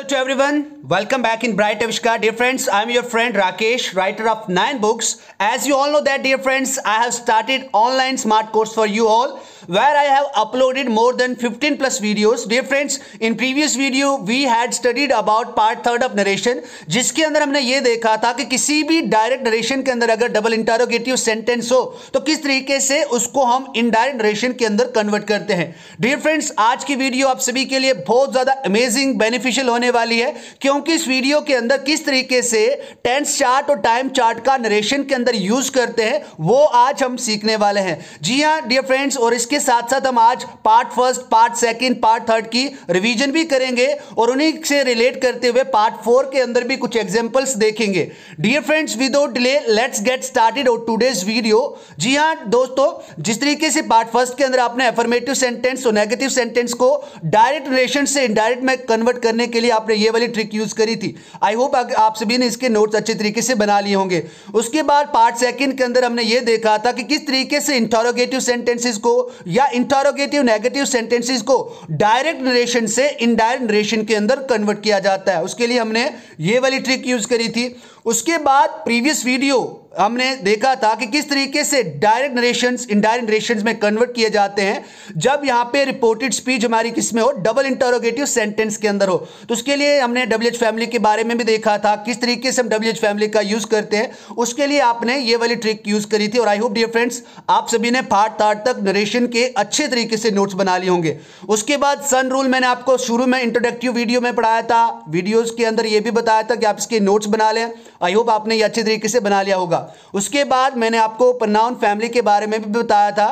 Hello to everyone. Welcome back in Bright Avishka. Dear friends, I'm your friend Rakesh, writer of 9 books. As you all know that dear friends, I have started online smart course for you all. where I have uploaded more than 15 plus videos. Dear friends, in previous video we had studied about part third of narration जिसके अंदर हमने ये देखा था कि किसी भी direct narration के अंदर अगर double interrogative sentence हो तो किस तरीके से उसको हम indirect narration के अंदर convert करते हैं Dear friends, आज की video आप सभी के लिए बहुत ज्यादा amazing, beneficial होने वाली है क्योंकि इस video के अंदर किस तरीके से tense chart और time chart का narration के अंदर use करते हैं वो आज हम सीखने वाले हैं जी हाँ डियर फ्रेंड्स और इस इसके साथ साथ हम आज part first part second part third की रिवीजन भी करेंगे और उन्हीं से रिलेट करते हुए पार्ट फोर के अंदर भी कुछ एग्जांपल्स देखेंगे dear friends without delay let's get started और टूडेज वीडियो जी हाँ दोस्तों जिस तरीके से पार्ट फर्स्ट के अंदर आपने एफर्मेटिव सेंटेंस और नेगेटिव सेंटेंस को डायरेक्ट रिलेशन से इनडायरेक्ट में कन्वर्ट करने के लिए आपने ये वाली ट्रिक यूज करी थी आई होप आप सभी ने इसके नोट्स अच्छे तरीके से बना लिए होंगे उसके बाद पार्ट सेकंड के अंदर हमने ये देखा था कि किस तरीके से इंटरोगेटिव सेंटेंसेस को या इंटारोगेटिव नेगेटिव सेंटेंसेस को डायरेक्ट नरेशन से इनडायरेक्ट नरेशन के अंदर कन्वर्ट किया जाता है उसके लिए हमने ये वाली ट्रिक यूज करी थी उसके बाद प्रीवियस वीडियो हमने देखा था कि किस तरीके से डायरेक्ट नरेशन इनडायरेक्ट नरेशन में कन्वर्ट किए जाते हैं जब यहां पे रिपोर्टेड स्पीच हमारी किस में हो डबल इंटरोगेटिव सेंटेंस के अंदर हो तो उसके लिए हमने डब्ल्यू फैमिली के बारे में भी देखा था किस तरीके से हम डब्ल्यू फैमिली का यूज करते हैं उसके लिए आपने ये वाली ट्रिक यूज करी थी और आई होप डियर फ्रेंड्स आप सभी ने पार्ट थर्ड तक नरेशन के अच्छे तरीके से नोट्स बना लिए होंगे उसके बाद सन रूल मैंने आपको शुरू में इंट्रोडक्टिव वीडियो में पढ़ाया था वीडियोज के अंदर यह भी बताया था कि आप इसके नोट्स बना लें आई होप आपने ये अच्छे तरीके से बना लिया होगा उसके बाद मैंने आपको पन्नाउन फैमिली के बारे में भी बताया था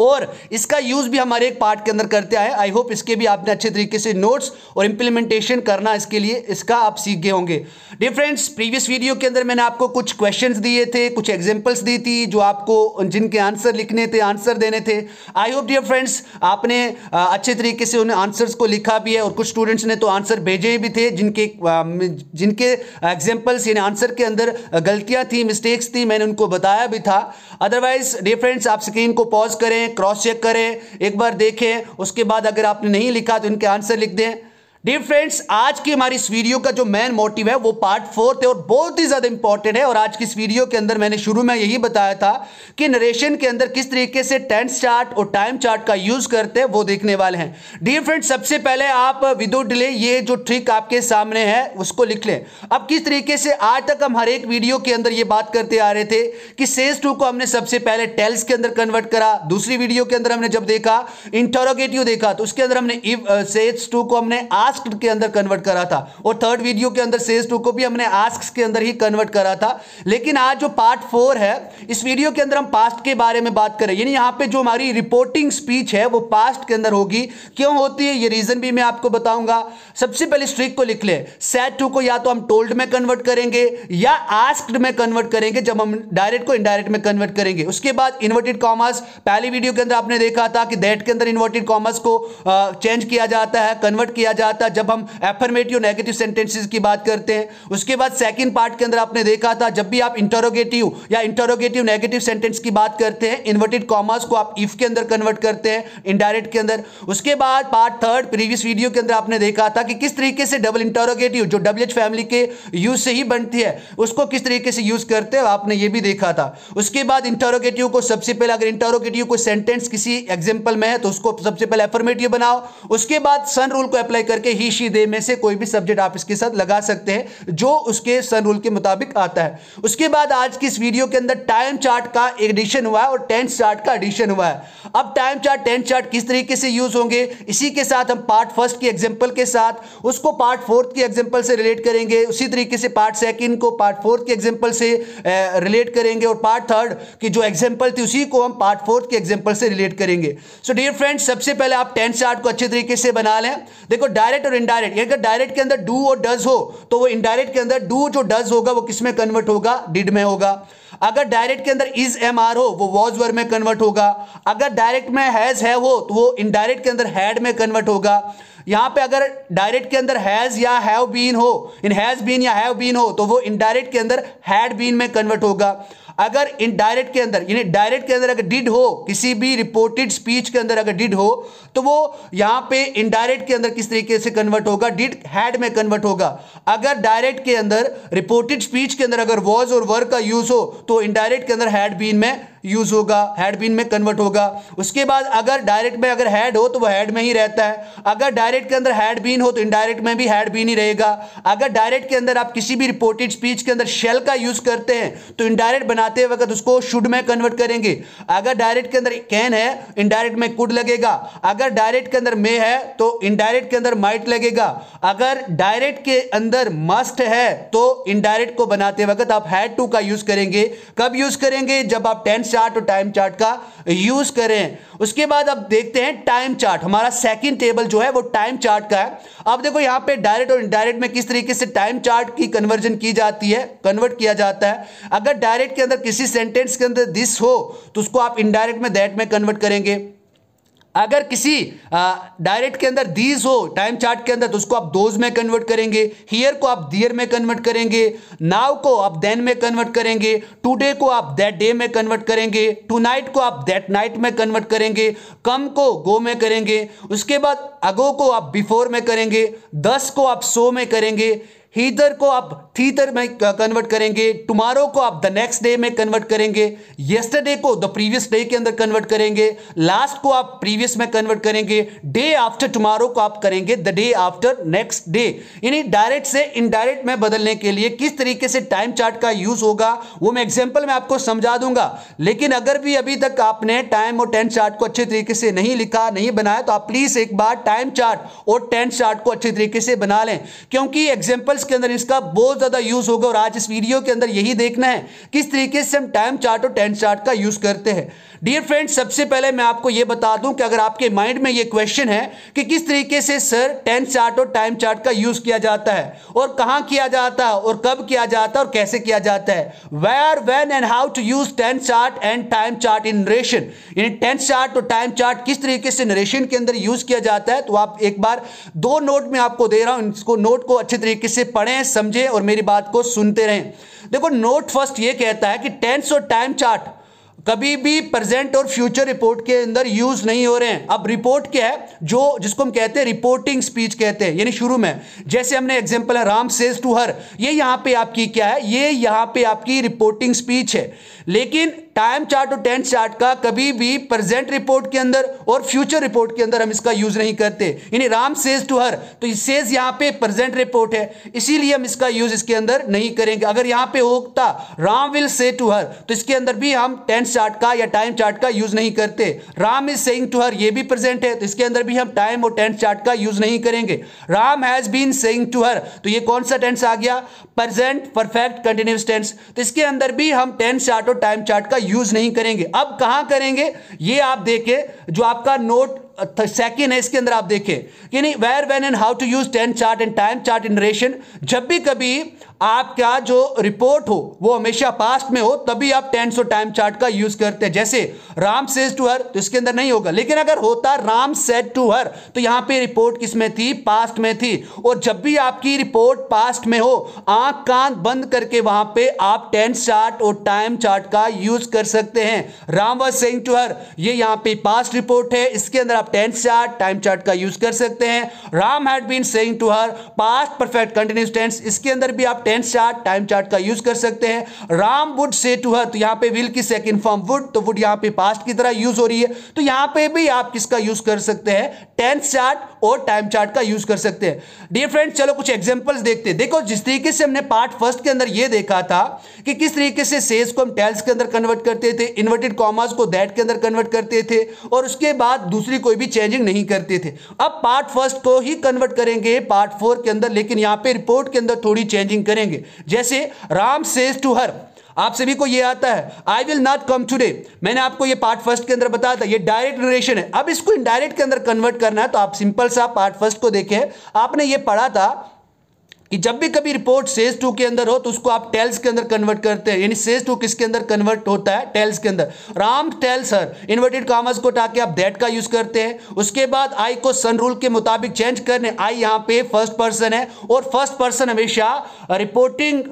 और इसका यूज़ भी हमारे एक पार्ट के अंदर करते आए आई होप इसके भी आपने अच्छे तरीके से नोट्स और इंप्लीमेंटेशन करना इसके लिए इसका आप सीख गए होंगे डियर फ्रेंड्स प्रीवियस वीडियो के अंदर मैंने आपको कुछ क्वेश्चंस दिए थे कुछ एग्जांपल्स दी थी जो आपको जिनके आंसर लिखने थे आंसर देने थे आई होप डियर फ्रेंड्स आपने अच्छे तरीके से उन आंसर्स को लिखा भी है और कुछ स्टूडेंट्स ने तो आंसर भेजे भी थे जिनके जिनके एग्जाम्पल्स यानी आंसर के अंदर गलतियाँ थी मिस्टेक्स थी मैंने उनको बताया भी था अदरवाइज डियर फ्रेंड्स आप स्क्रीन को पॉज करें क्रॉस चेक करें एक बार देखें उसके बाद अगर आपने नहीं लिखा तो इनके आंसर लिख दें डियर फ्रेंड्स आज की हमारी इस वीडियो का जो मेन मोटिव है वो पार्ट फोर्थ है और बहुत ही ज़्यादा इंपॉर्टेंट है और आज की इस वीडियो के अंदर मैंने शुरू में यही बताया था कि नरेशन के अंदर किस तरीके से टेंस चार्ट और टाइम चार्ट का यूज़ करते हैं वो देखने वाले हैं डियर फ्रेंड्स सबसे पहले आप विदाउट डिले ये जो ट्रिक आपके सामने है उसको लिख लें अब किस तरीके से आज तक हम हर एक वीडियो के अंदर ये बात करते आ रहे थे कि सेल्स टू को हमने सबसे पहले टेल्स के अंदर कन्वर्ट करा दूसरी वीडियो के अंदर हमने जब देखा इंटरोगेटिव देखा तो उसके अंदर हमने सेल्स टू uh, को हमने आज आस्क के अंदर कन्वर्ट करा था और थर्ड वीडियो के अंदर सेल्स टू को भी हमने आस्क के अंदर ही कन्वर्ट करा था लेकिन आज जो पार्ट फोर है इस वीडियो के अंदर हम पास्ट के बारे में बात करें यानी यहाँ पे जो हमारी रिपोर्टिंग स्पीच है वो पास्ट के अंदर होगी क्यों होती है ये रीजन भी मैं आपको बताऊंगा सबसे पहले स्ट्रिक को लिख ले सेट टू को या तो हम टोल्ड में कन्वर्ट करेंगे या आस्क में कन्वर्ट करेंगे जब हम डायरेक्ट को इनडायरेक्ट में कन्वर्ट करेंगे उसके बाद इन्वर्टेड कॉमर्स पहली वीडियो के अंदर आपने देखा था कि दैट के अंदर इन्वर्टेड कॉमर्स को चेंज किया जाता है कन्वर्ट किया जाता है था जब हम एफर्मेटिव नेगेटिव सेंटेंसेस की बात करते हैं उसके बाद सेकंड पार्ट के अंदर आपने देखा था जब भी आप इंटरोगेटिव या इंटरोगेटिव नेगेटिव सेंटेंस की बात करते हैं इन्वर्टेड कॉमर्स को आप इफ के अंदर कन्वर्ट करते हैं इनडायरेक्ट के अंदर उसके बाद पार्ट थर्ड प्रीवियस वीडियो के अंदर आपने देखा था कि किस तरीके से डबल इंटरोगेटिव जो डब्ल्यू फैमिली के यूज से ही बनती है उसको किस तरीके से यूज करते हैं आपने ये भी देखा था उसके बाद इंटरोगेटिव को सबसे पहले अगर इंटरोगेटिव को सेंटेंस किसी एग्जाम्पल में है तो उसको सबसे पहले एफर्मेटिव बनाओ उसके बाद सन रूल को अप्लाई करके ही शी दे में से कोई भी सब्जेक्ट आप इसके साथ लगा सकते हैं जो उसके सन रूल के मुताबिक आता है उसके बाद आज की इस वीडियो के अंदर टाइम चार्ट का एडिशन हुआ है और टेंथ चार्ट का एडिशन हुआ है अब टाइम चार्ट टेंथ चार्ट किस तरीके से यूज होंगे इसी के साथ हम पार्ट फर्स्ट की एग्जाम्पल के साथ उसको पार्ट फोर्थ की एग्जाम्पल से रिलेट करेंगे उसी तरीके से पार्ट सेकेंड को पार्ट फोर्थ की एग्जाम्पल से रिलेट करेंगे और पार्ट थर्ड की जो एग्जाम्पल थी उसी को हम पार्ट फोर्थ की एग्जाम्पल से रिलेट करेंगे सो डियर फ्रेंड्स सबसे पहले आप टेंथ चार्ट को अच्छे तरीके से बना लें देखो डायरेक्ट डायरेक्ट और इनडायरेक्ट अगर डायरेक्ट के अंदर डू और डज हो तो वो इनडायरेक्ट के अंदर डू जो डज होगा वो किसमें कन्वर्ट होगा डिड में होगा अगर डायरेक्ट के अंदर इज एम आर हो वो वॉज वर में कन्वर्ट होगा अगर डायरेक्ट में हैज है हो तो वो इनडायरेक्ट के अंदर हैड में कन्वर्ट होगा यहां पे अगर डायरेक्ट के अंदर हैज या हैव बीन हो इन हैज बीन या हैव बीन हो तो वो इनडायरेक्ट के अंदर हैड बीन में कन्वर्ट होगा अगर इनडायरेक्ट के अंदर यानी डायरेक्ट के अंदर अगर डिड हो किसी भी रिपोर्टेड स्पीच के अंदर अगर डिड हो तो वो यहां पे इनडायरेक्ट के अंदर किस तरीके से कन्वर्ट होगा डिड हैड में कन्वर्ट होगा अगर डायरेक्ट के अंदर रिपोर्टेड स्पीच के अंदर अगर वॉज और वर्क का यूज हो तो इनडायरेक्ट के अंदर हैड बीन में यूज़ होगा हेड बीन में कन्वर्ट होगा उसके बाद अगर डायरेक्ट में अगर हेड हो तो वो हेड में ही रहता है अगर डायरेक्ट के अंदर हेड बीन हो तो इनडायरेक्ट में भी हेड बीन ही रहेगा अगर डायरेक्ट के अंदर आप किसी भी रिपोर्टेड स्पीच के अंदर शेल का यूज़ करते हैं तो इनडायरेक्ट बनाते वक्त उसको शुड में कन्वर्ट करेंगे अगर डायरेक्ट के अंदर कैन है इनडायरेक्ट में कुड लगेगा अगर डायरेक्ट के अंदर मे है तो इनडायरेक्ट के अंदर माइट लगेगा अगर डायरेक्ट के अंदर मस्ट है तो इनडायरेक्ट को बनाते वक्त आप हैड टू का यूज़ करेंगे कब यूज़ करेंगे जब आप टेंस चार्ट और टाइम चार्ट का यूज करें उसके बाद अब देखते हैं टाइम चार्ट हमारा सेकंड टेबल जो है वो टाइम चार्ट का है अब देखो यहां पे डायरेक्ट और इनडायरेक्ट में किस तरीके से टाइम चार्ट की कन्वर्जन की जाती है कन्वर्ट किया जाता है अगर डायरेक्ट के अंदर किसी सेंटेंस के अंदर दिस हो तो उसको आप इनडायरेक्ट में दैट में कन्वर्ट करेंगे अगर किसी डायरेक्ट के अंदर दीज हो टाइम चार्ट के अंदर तो उसको आप दोज में कन्वर्ट करेंगे हियर को आप दियर में कन्वर्ट करेंगे नाव को आप देन में कन्वर्ट करेंगे टुडे को आप दैट डे में कन्वर्ट करेंगे टू नाइट को आप दैट नाइट में कन्वर्ट करेंगे कम को गो में करेंगे उसके बाद अगो को आप बिफोर में करेंगे दस को आप सो में करेंगे हीदर को आप थीदर में कन्वर्ट uh, करेंगे टुमारो को आप द नेक्स्ट डे में कन्वर्ट करेंगे येस्टरडे को द प्रीवियस डे के अंदर कन्वर्ट करेंगे लास्ट को आप प्रीवियस में कन्वर्ट करेंगे डे आफ्टर टुमारो को आप करेंगे the day after next day यानी डायरेक्ट से इनडायरेक्ट में बदलने के लिए किस तरीके से टाइम चार्ट का यूज होगा वो मैं एग्जाम्पल में आपको समझा दूंगा लेकिन अगर भी अभी तक आपने टाइम और टेंथ चार्ट को अच्छे तरीके से नहीं लिखा नहीं बनाया तो आप प्लीज एक बार टाइम चार्ट और टेंथ चार्ट को अच्छे तरीके से बना लें क्योंकि एग्जाम्पल रिसर्च के अंदर इसका बहुत ज़्यादा यूज़ होगा और आज इस वीडियो के अंदर यही देखना है किस तरीके से हम टाइम चार्ट और टेंथ चार्ट का यूज़ करते हैं डियर फ्रेंड्स सबसे पहले मैं आपको यह बता दूं कि अगर आपके माइंड में यह क्वेश्चन है कि किस तरीके से सर टेंथ चार्ट और टाइम चार्ट का यूज किया जाता है और कहां किया जाता है और कब किया जाता है और कैसे किया जाता है where when and how to use tense chart and time chart in narration यानी चार्ट और टाइम चार्ट किस तरीके से नरेशन के अंदर यूज किया जाता है तो आप एक बार दो नोट में आपको दे रहा हूं इसको नोट को अच्छे तरीके से पढ़े समझे और मेरी बात को सुनते रहें देखो नोट फर्स्ट ये कहता है कि टेंस और टाइम चार्ट कभी भी प्रेजेंट और फ्यूचर रिपोर्ट के अंदर यूज नहीं हो रहे हैं अब रिपोर्ट क्या है जो जिसको हम कहते हैं रिपोर्टिंग स्पीच कहते हैं यानी शुरू में जैसे हमने एग्जांपल है राम सेज टू हर ये यहां पे आपकी क्या है ये यहां पे आपकी रिपोर्टिंग स्पीच है लेकिन टाइम चार्ट और टेंस चार्ट का कभी भी प्रेजेंट रिपोर्ट के अंदर और फ्यूचर रिपोर्ट के अंदर हम इसका यूज नहीं करते यानी राम सेज टू हर तो सेज यहां पे प्रेजेंट रिपोर्ट है इसीलिए हम इसका यूज इसके अंदर नहीं करेंगे अगर यहां पे होता Ram will say to her तो इसके अंदर भी हम टेंस चार्ट का या टाइम चार्ट का यूज नहीं करते Ram is saying to her ये भी प्रेजेंट है तो इसके अंदर भी हम टाइम और टेंस चार्ट का यूज नहीं करेंगे Ram has been saying to her तो ये कौन सा टेंस आ गया प्रेजेंट परफेक्ट कंटिन्यूस टेंस तो इसके अंदर भी हम टेंस चार्ट और टाइम चार्ट का यूज नहीं करेंगे अब कहां करेंगे ये आप देखे जो आपका नोट सेकेंड है इसके अंदर आप देखें यानी where when and how to use tense chart and time chart in ration जब भी कभी आपका जो रिपोर्ट हो वो हमेशा पास्ट में हो तभी आप टेंस और टाइम चार्ट का यूज करते हैं जैसे राम सेज टू हर तो इसके अंदर नहीं होगा लेकिन अगर होता राम सेड टू हर तो यहां पे रिपोर्ट किस में थी पास्ट में थी और जब भी आपकी रिपोर्ट पास्ट में हो आंख कान बंद करके वहां पे आप टेंस चार्ट और टाइम चार्ट का यूज कर सकते हैं Ram was saying to her ये यहां पर पास्ट रिपोर्ट है इसके अंदर आप टेंस चार्ट टाइम चार्ट का यूज कर सकते हैं Ram had been saying to her past perfect continuous tense इसके अंदर भी आप टेंस चार्ट टाइम चार्ट का यूज कर सकते हैं Ram would say to her तो यहाँ पे विल की सेकंड फॉर्म वुड तो वुड यहाँ पे पास्ट की तरह यूज हो रही है तो यहाँ पे भी आप किसका यूज कर सकते हैं टेंस चार्ट और टाइम चार्ट का यूज कर सकते हैं डियर फ्रेंड्स चलो कुछ एग्जांपल्स देखते हैं देखो जिस तरीके से हमने पार्ट फर्स्ट के अंदर यह देखा था कि किस तरीके से सेज को हम टेल्स के अंदर कन्वर्ट करते थे इन्वर्टेड कॉमर्स को दैट के अंदर कन्वर्ट करते थे और उसके बाद दूसरी को कोई भी चेंजिंग नहीं करते थे अब पार्ट फर्स्ट को ही कन्वर्ट करेंगे पार्ट फोर के अंदर लेकिन यहाँ पे रिपोर्ट के अंदर थोड़ी चेंजिंग करेंगे जैसे राम सेज टू हर आप सभी को ये आता है I will not come today मैंने आपको ये पार्ट फर्स्ट के अंदर बताया था ये डायरेक्ट रिलेशन है अब इसको इनडायरेक्ट के अंदर कन्वर्ट करना है तो आप सिंपल सा पार्ट फर्स्ट को देखें आपने ये पढ़ा था कि जब भी कभी रिपोर्ट सेज टू के अंदर हो तो उसको आप टेल्स के अंदर कन्वर्ट करते हैं यानी सेज टू किसके अंदर कन्वर्ट होता है टेल्स के अंदर Ram tell sir inverted commas को टाके आप दैट का यूज करते हैं उसके बाद आई को सन रूल के मुताबिक चेंज करने आई यहां पे फर्स्ट पर्सन है और फर्स्ट पर्सन हमेशा रिपोर्टिंग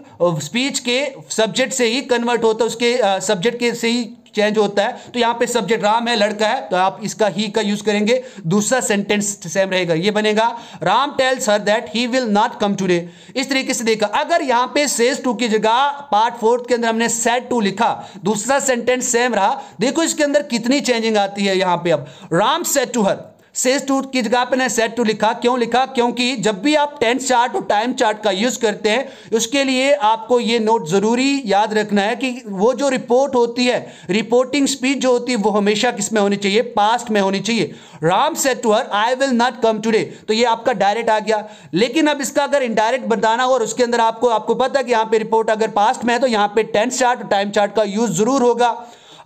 स्पीच uh, के सब्जेक्ट से ही कन्वर्ट होता है उसके सब्जेक्ट uh, के से ही चेंज होता है तो यहां पे सब्जेक्ट राम है लड़का है तो आप इसका ही का यूज करेंगे दूसरा सेंटेंस सेम रहेगा ये बनेगा Ram tells her that he will not come today इस तरीके से देखा अगर यहां पे सेज टू की जगह पार्ट फोर्थ के अंदर हमने सेट टू लिखा दूसरा सेंटेंस सेम रहा देखो इसके अंदर कितनी चेंजिंग आती है यहां पे अब Ram said to her says to की जगह पर सेट टू लिखा क्यों लिखा क्योंकि जब भी आप टेंट चार्ट और टाइम चार्ट का यूज करते हैं उसके लिए आपको ये नोट जरूरी याद रखना है कि वो जो रिपोर्ट होती है रिपोर्टिंग स्पीच जो होती है वो हमेशा किस में होनी चाहिए पास्ट में होनी चाहिए Ram said to her I will not come today तो ये आपका डायरेक्ट आ गया लेकिन अब इसका अगर इनडायरेक्ट बताना हो और उसके अंदर आपको आपको पता है कि यहाँ पे रिपोर्ट अगर पास्ट में है तो यहाँ पे टेंथ चार्ट टाइम चार्ट का यूज जरूर होगा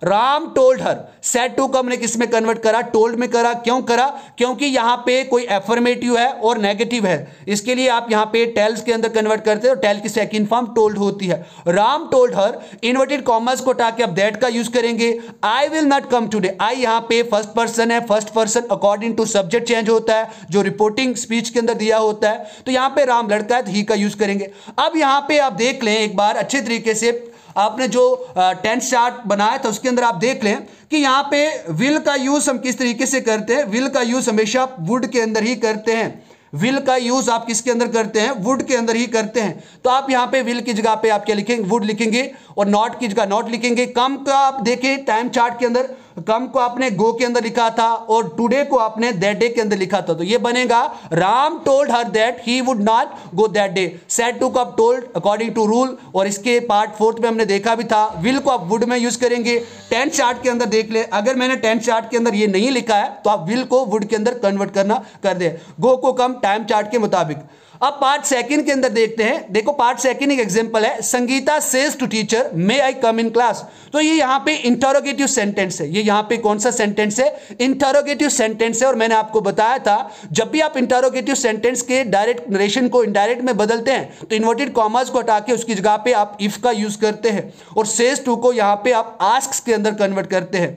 Ram told her said to को हमने किस में कन्वर्ट करा टोल्ड में करा क्यों करा क्योंकि यहां पे कोई एफर्मेटिव है और नेगेटिव है इसके लिए आप यहां पे टेल्स के अंदर कन्वर्ट करते हैं टेल की सेकंड फॉर्म टोल्ड होती है Ram told her inverted commas को टाके के आप दैट का यूज करेंगे I will not come today I यहां पे फर्स्ट पर्सन है first person according to subject change होता है जो रिपोर्टिंग स्पीच के अंदर दिया होता है तो यहां पर राम लड़का है तो ही का यूज करेंगे अब यहां पर आप देख लें एक बार अच्छे तरीके से आपने जो टेंथ चार्ट बनाया था उसके अंदर आप देख लें कि यहाँ पे विल का यूज़ हम किस तरीके से करते हैं विल का यूज़ हमेशा वुड के अंदर ही करते हैं विल का यूज़ आप किसके अंदर करते हैं वुड के अंदर ही करते हैं तो आप यहाँ पे विल की जगह पे आप क्या लिखेंगे वुड लिखेंगे और नॉट की जगह नॉट लिखेंगे कम का आप देखें टाइम चार्ट के अंदर कम तो को आपने गो के अंदर लिखा था और टुडे को आपने दैट डे के अंदर लिखा था तो ये बनेगा Ram told her that he would not go that day said to को आप टोल्ड अकॉर्डिंग टू रूल और इसके पार्ट फोर्थ में हमने देखा भी था विल को आप वुड में यूज करेंगे टेंथ चार्ट के अंदर देख ले अगर मैंने टेंथ चार्ट के अंदर ये नहीं लिखा है तो आप विल को वुड के अंदर कन्वर्ट करना कर दे गो को कम टाइम चार्ट के मुताबिक अब पार्ट सेकंड के अंदर देखते हैं देखो पार्ट सेकंड एक एग्जांपल है Sangeeta says to teacher may I come in class तो ये यहाँ पे इंटरोगेटिव सेंटेंस है ये यहाँ पे कौन सा सेंटेंस है इंटरोगेटिव सेंटेंस है और मैंने आपको बताया था जब भी आप इंटरोगेटिव सेंटेंस के डायरेक्ट नरेशन को इनडायरेक्ट में बदलते हैं तो इन्वर्टेड कॉमर्स को हटा के उसकी जगह पर आप इफ का यूज करते हैं और सेज टू को यहाँ पे आप आस्क के अंदर कन्वर्ट करते हैं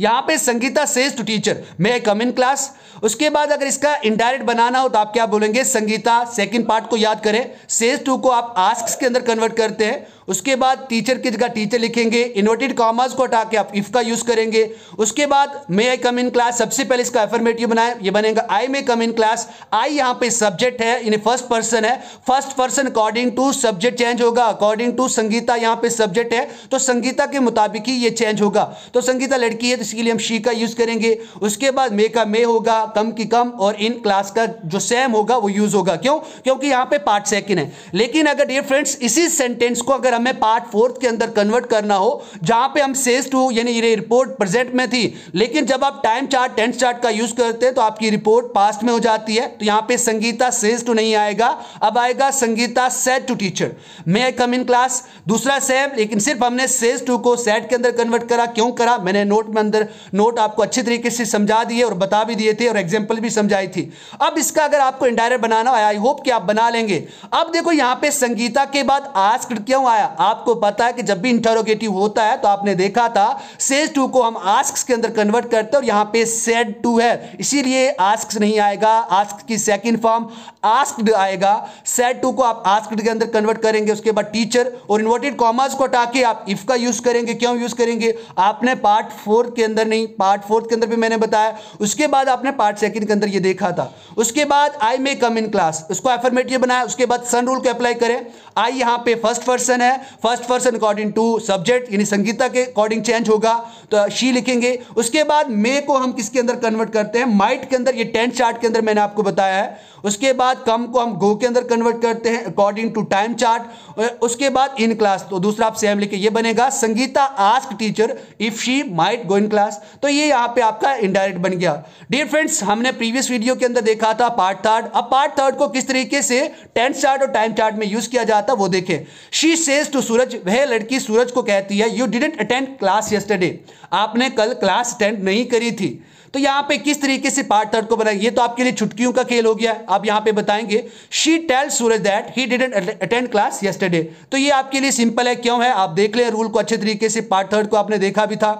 यहां पे Sangeeta says to teacher may come in class उसके बाद अगर इसका इनडायरेक्ट बनाना हो तो आप क्या बोलेंगे संगीता सेकंड पार्ट को याद करें सेज टू को आप आस्क के अंदर कन्वर्ट करते हैं उसके बाद टीचर की जगह टीचर लिखेंगे इन्वर्टेड कॉमर्स को हटा के आप इफ का यूज करेंगे उसके बाद मे आई कम इन क्लास सबसे पहले इसका एफर्मेटिव बनाए ये बनेगा आई मे कम इन क्लास आई यहाँ पे सब्जेक्ट है यानी फर्स्ट पर्सन है first person according to subject change होगा अकॉर्डिंग टू संगीता यहाँ पे सब्जेक्ट है तो संगीता के मुताबिक ही ये चेंज होगा तो संगीता लड़की है तो इसके लिए हम शी का यूज करेंगे उसके बाद मे का मे होगा कम की कम और इन क्लास का जो सेम होगा वो यूज होगा क्यों क्योंकि यहाँ पे पार्ट सेकेंड है लेकिन अगर डियर फ्रेंड्स इसी सेंटेंस को अगर हमें पार्ट फोर्थ के अंदर कन्वर्ट करना हो जहां पे हम सेस टू यानी ये रिपोर्ट प्रेजेंट में थी लेकिन जब आप टाइम चार्ट टेंथ चार्ट का यूज करते हैं तो आपकी रिपोर्ट पास्ट में हो जाती है तो यहां पे संगीता सेज टू तो नहीं आएगा अब आएगा Sangeeta said to teacher may I come in class दूसरा सेम लेकिन सिर्फ हमने सेज टू को सेट के अंदर कन्वर्ट करा क्यों करा मैंने नोट में अंदर नोट आपको अच्छे तरीके से समझा दिए और बता भी दिए थे और एग्जाम्पल भी समझाई थी अब इसका अगर आपको इंडायरेक्ट बनाना आई होप कि आप बना लेंगे अब देखो यहां पे संगीता के बाद आज क्यों आया है आपको पता है कि जब भी इंटरोगेटिव होता है तो आपने देखा था सेज टू को हम आस्क के अंदर कन्वर्ट करते हैं और यहां पे सेड टू है इसीलिए आस्क नहीं आएगा आस्क की सेकेंड फॉर्म आस्क्ड आएगा सेट टू को आप आस्क्ड के अंदर कन्वर्ट करेंगे उसके बाद टीचर और इन्वर्टेड कॉमर्स को हटा के आप इफ का यूज करेंगे क्यों यूज करेंगे आपने पार्ट फोर्थ के अंदर नहीं पार्ट फोर्थ के अंदर भी मैंने बताया उसके बाद आपने पार्ट सेकंड के अंदर ये देखा था उसके बाद आई मे कम इन क्लास उसको एफर्मेटिव बनाया उसके बाद सन रूल को अप्लाई करें आई यहां पर फर्स्ट पर्सन है first person according to subject यानी संगीता के अकॉर्डिंग चेंज होगा तो शी लिखेंगे उसके बाद मे को हम किसके अंदर कन्वर्ट करते हैं माइट के अंदर ये टेंथ चार्ट के अंदर मैंने आपको बताया है उसके बाद बाद कम को हम गो के अंदर कन्वर्ट करते हैं अकॉर्डिंग टू टाइम चार्ट उसके बाद इन क्लास तो दूसरा आप सेम लिखे ये बनेगा Sangeeta ask teacher if she might go in class तो ये यहाँ पे आपका इनडायरेक्ट बन गया डियर फ्रेंड्स हमने प्रीवियस वीडियो के अंदर देखा था पार्ट थर्ड अब पार्ट थर्ड को किस तरीके से टेंथ चार्ट और टाइम चार्ट में यूज किया जाता वो देखे शी सेज टू सूरज वह लड़की सूरज को कहती है you didn't attend class yesterday आपने कल क्लास अटेंड नहीं करी थी तो यहां पे किस तरीके से पार्ट थर्ड को बनाएंगे ये तो आपके लिए छुटकियों का खेल हो गया आप यहां पे बताएंगे she tell Suraj that he didn't attend class yesterday तो ये आपके लिए सिंपल है क्यों है आप देख ले रूल को अच्छे तरीके से पार्ट थर्ड को आपने देखा भी था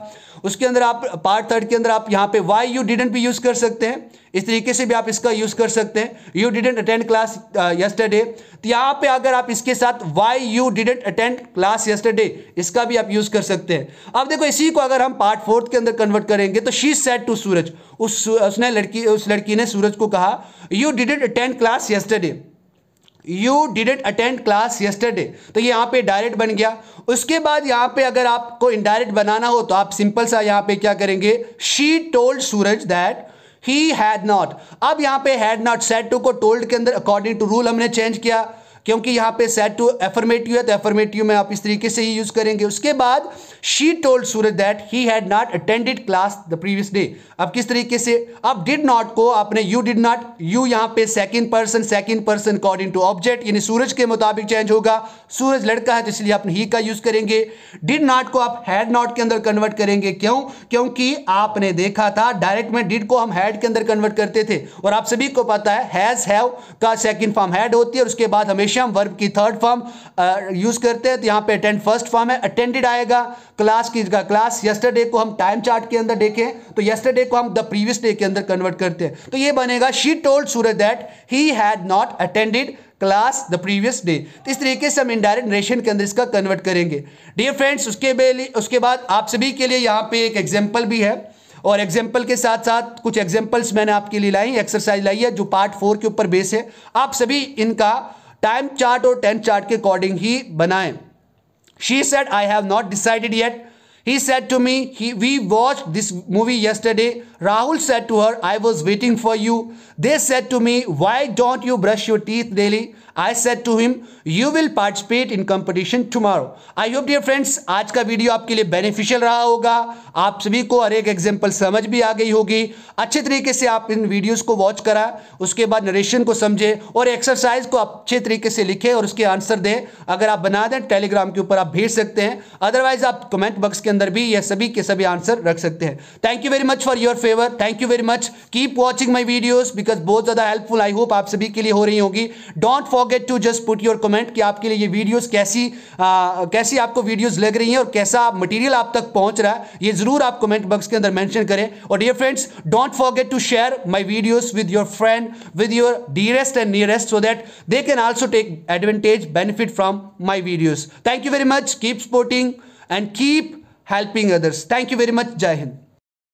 उसके अंदर आप पार्ट थर्ड के अंदर आप यहाँ पे वाई यू डिडेंट भी यूज़ कर सकते हैं इस तरीके से भी आप इसका यूज़ कर सकते हैं you didn't attend class yesterday तो यहाँ पे अगर आप इसके साथ why you didn't attend class yesterday इसका भी आप यूज़ कर सकते हैं अब देखो इसी को अगर हम पार्ट फोर्थ के अंदर कन्वर्ट करेंगे तो शी सेट टू सूरज उस उसने लड़की उस लड़की ने सूरज को कहा you didn't attend class yesterday you didn't attend class yesterday तो ये यहाँ पे डायरेक्ट बन गया उसके बाद यहाँ पे अगर आपको इनडायरेक्ट बनाना हो तो आप सिंपल सा यहाँ पे क्या करेंगे she told Suraj that he had not अब यहाँ पे हैड नॉट सेट टू को टोल्ड के अंदर अकॉर्डिंग टू रूल हमने चेंज किया क्योंकि यहां पे सेट टू एफर्मेटिव है तो एफर्मेटिव में आप इस तरीके से ही यूज़ करेंगे उसके बाद she told Suraj that he had not attended class the previous day अब किस तरीके से अब डिड नॉट को आपने यू डिड नॉट यू यहां पे second person second person according to object यानी सूरज के मुताबिक चेंज होगा सूरज लड़का है तो इसलिए आप ही का यूज़ करेंगे डिड नॉट को आप हैड नॉट के अंदर कन्वर्ट करेंगे क्यों क्योंकि आपने देखा था डायरेक्ट में डिड को हम हैड के अंदर कन्वर्ट करते थे और आप सभी को पता है हैज़ हैव का सेकेंड फॉर्म हैड होती है और उसके बाद हमेशा हमेशा हम वर्ब की थर्ड फॉर्म यूज करते हैं तो यहाँ पे अटेंड फर्स्ट फॉर्म है अटेंडेड आएगा क्लास की जगह क्लास यस्टरडे को हम टाइम चार्ट के अंदर देखें तो यस्टरडे को हम द प्रीवियस डे के अंदर कन्वर्ट करते हैं तो ये बनेगा she told Suraj that he had not attended class the previous day इस तरीके से हम इंडायरेक्ट नरेशन के अंदर इसका कन्वर्ट करेंगे डियर फ्रेंड्स उसके उसके बाद आप सभी के लिए यहाँ पे एक एग्जाम्पल भी है और एग्जाम्पल के साथ साथ कुछ एग्जाम्पल्स मैंने आपके लिए लाई एक्सरसाइज लाई है जो पार्ट फोर के ऊपर बेस है आप सभी इनका टाइम चार्ट और टेंथ चार्ट के अकॉर्डिंग ही बनाएं she said I have not decided yet he said to me he we watch this movie yesterday Rahul said to her I was waiting for you they said to me why don't you brush your teeth daily I said to him you will participate in competition tomorrow I hope dear friends आज का video आपके लिए beneficial रहा होगा आप सभी को हर एक एग्जाम्पल समझ भी आ गई होगी अच्छे तरीके से आप इन वीडियोज़ को वॉच करा उसके बाद नरेशन को समझे और एक्सरसाइज को अच्छे तरीके से लिखे और उसके आंसर दें अगर आप बना दें टेलीग्राम के ऊपर आप भेज सकते हैं अदरवाइज आप कमेंट बॉक्स के अंदर भी यह सभी के सभी आंसर रख सकते हैं thank you very much for your favour thank you very much keep watching my videos because बहुत ज़्यादा हेल्पफुल आई होप आप सभी के लिए हो रही होगी don't for forget to just put your comment कि आपके लिए ये वीडियोस कैसी आ, कैसी आपको वीडियोस लग रही हैं और कैसा मटेरियल आप तक पहुंच रहा है ये ज़रूर आप कमेंट बॉक्स के अंदर मेंशन करें और dear friends don't forget to share my videos with your friend with your dearest and nearest so that they can also take advantage benefit from my videos thank you very much keep supporting and keep helping others thank you very much जय हिंद